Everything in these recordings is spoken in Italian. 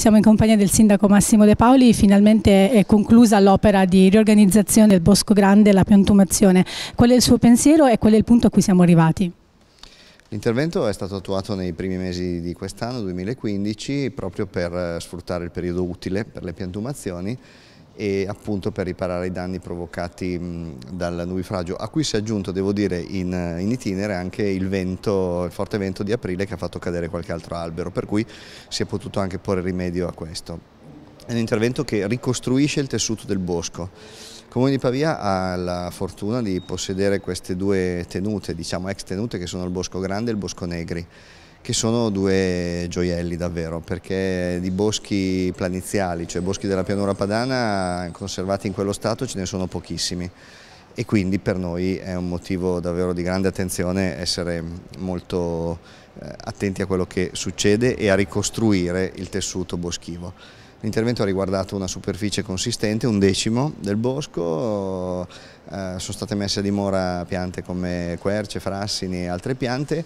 Siamo in compagnia del sindaco Massimo De Paoli, finalmente è conclusa l'opera di riorganizzazione del Bosco Grande e la piantumazione. Qual è il suo pensiero e qual è il punto a cui siamo arrivati? L'intervento è stato attuato nei primi mesi di quest'anno, 2015, proprio per sfruttare il periodo utile per le piantumazioni e appunto per riparare i danni provocati dal nubifragio, a cui si è aggiunto, devo dire, in, in, itinere anche il vento, il forte vento di aprile che ha fatto cadere qualche altro albero, per cui si è potuto anche porre rimedio a questo. È un intervento che ricostruisce il tessuto del bosco. Il Comune di Pavia ha la fortuna di possedere queste due tenute, diciamo ex tenute, che sono il Bosco Grande e il Bosco Negri che sono due gioielli davvero, perché di boschi planiziali, cioè boschi della pianura padana conservati in quello stato ce ne sono pochissimi e quindi per noi è un motivo davvero di grande attenzione essere molto eh, attenti a quello che succede e a ricostruire il tessuto boschivo. L'intervento ha riguardato una superficie consistente, un decimo del bosco, eh, sono state messe a dimora piante come querce, frassini e altre piante,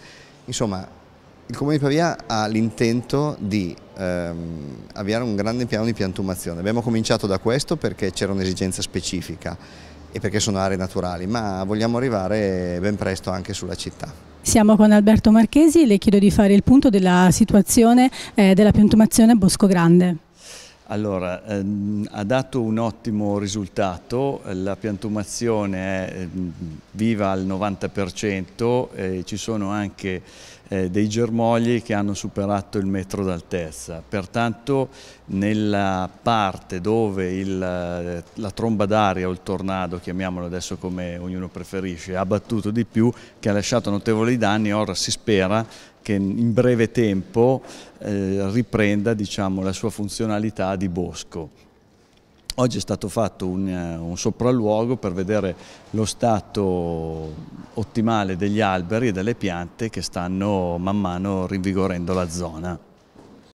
insomma il Comune di Pavia ha l'intento di ehm, avviare un grande piano di piantumazione. Abbiamo cominciato da questo perché c'era un'esigenza specifica e perché sono aree naturali, ma vogliamo arrivare ben presto anche sulla città. Siamo con Alberto Marchesi, le chiedo di fare il punto della situazione eh, della piantumazione a Bosco Grande. Allora, ehm, ha dato un ottimo risultato, la piantumazione è ehm, viva al 90%, eh, ci sono anche eh, dei germogli che hanno superato il metro d'altezza, pertanto nella parte dove il, eh, la tromba d'aria o il tornado, chiamiamolo adesso come ognuno preferisce, ha battuto di più, che ha lasciato notevoli danni, ora si spera che in breve tempo eh, riprenda diciamo, la sua funzionalità di bosco. Oggi è stato fatto un, eh, un, sopralluogo per vedere lo stato ottimale degli alberi e delle piante che stanno man mano rinvigorendo la zona.